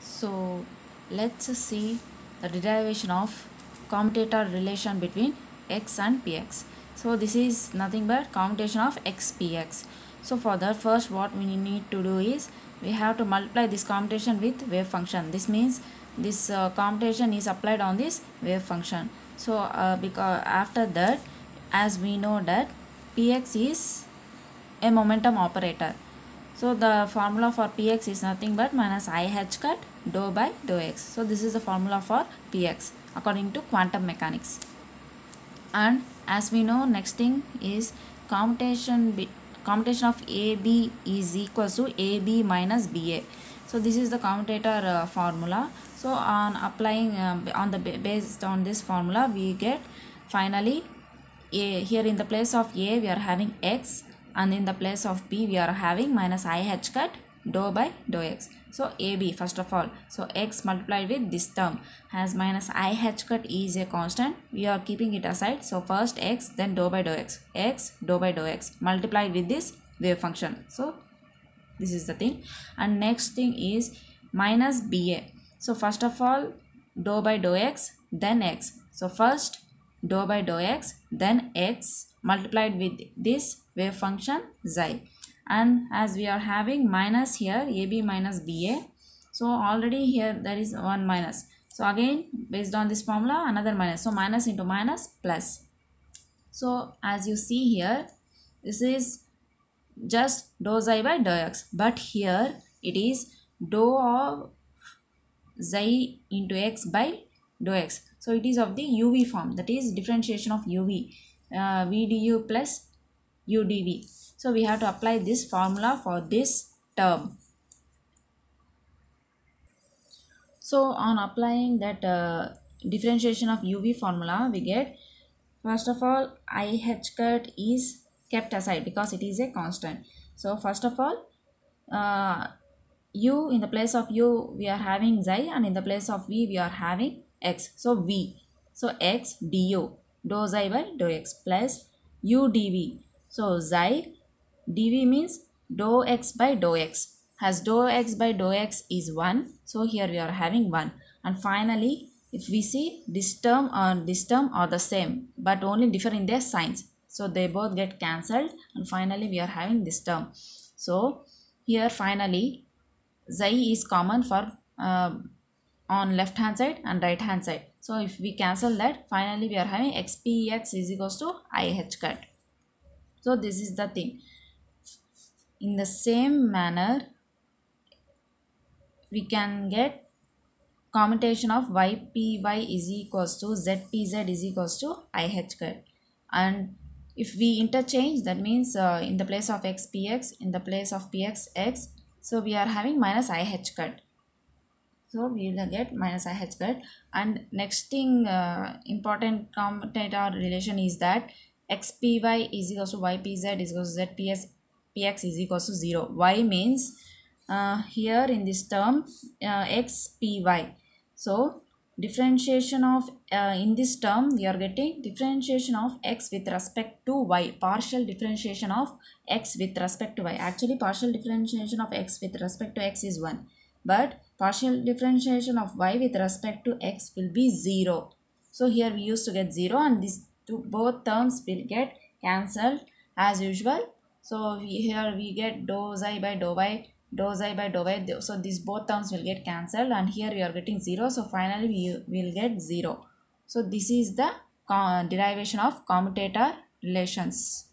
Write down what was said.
So let's see the derivation of commutator relation between x and px. So this is nothing but commutation of x px. So for that first what we need to do is we have to multiply this commutation with wave function. This means this uh, commutation is applied on this wave function. So uh, because after that as we know that px is a momentum operator. So the formula for px is nothing but minus ih cut dou by dou x. So this is the formula for px according to quantum mechanics. And as we know next thing is commutation be, commutation of AB is equal to AB minus BA. So this is the commutator uh, formula. So on applying uh, on the based on this formula we get finally a, here in the place of A we are having x and in the place of b we are having minus i h cut dou by dou x. So AB first of all. So x multiplied with this term has minus i h cut e is a constant. We are keeping it aside. So first x then dou by dou x. x dou by dou x multiplied with this wave function. So this is the thing. And next thing is minus BA. So first of all dou by dou x then x. So first dou by dou x then x multiplied with this wave function xi and as we are having minus here ab minus ba so already here there is one minus so again based on this formula another minus so minus into minus plus so as you see here this is just dou xi by dou x but here it is dou of xi into x by dou x so it is of the uv form that is differentiation of uv uh, VDU plus UDV. So we have to apply this formula for this term. So on applying that uh, differentiation of UV formula we get first of all IH cut is kept aside because it is a constant. So first of all uh, u in the place of u we are having xi and in the place of v we are having x. So v. So x du dou xi by dou x plus u dv. So xi dv means dou x by dou x as dou x by dou x is 1 so here we are having 1 and finally if we see this term and this term are the same but only differ in their signs so they both get cancelled and finally we are having this term so here finally xi is common for uh, on left hand side and right hand side so if we cancel that, finally we are having xpex is equals to ih cut. So this is the thing. In the same manner, we can get commutation of ypy is equals to zpz is equals to ih cut. And if we interchange, that means uh, in the place of xpx, in the place of p x x, so we are having minus ih cut so we will get minus i h squared and next thing uh, important commutator relation is that xpy is equals to ypz is equals to z p s p x is equals to 0 y means uh, here in this term uh, xpy so differentiation of uh, in this term we are getting differentiation of x with respect to y partial differentiation of x with respect to y actually partial differentiation of x with respect to x is 1 but partial differentiation of y with respect to x will be 0. So here we used to get 0 and these two both terms will get cancelled as usual. So we, here we get dou xi by dou y, dou xi by dou y. So these both terms will get cancelled and here we are getting 0. So finally we will get 0. So this is the derivation of commutator relations.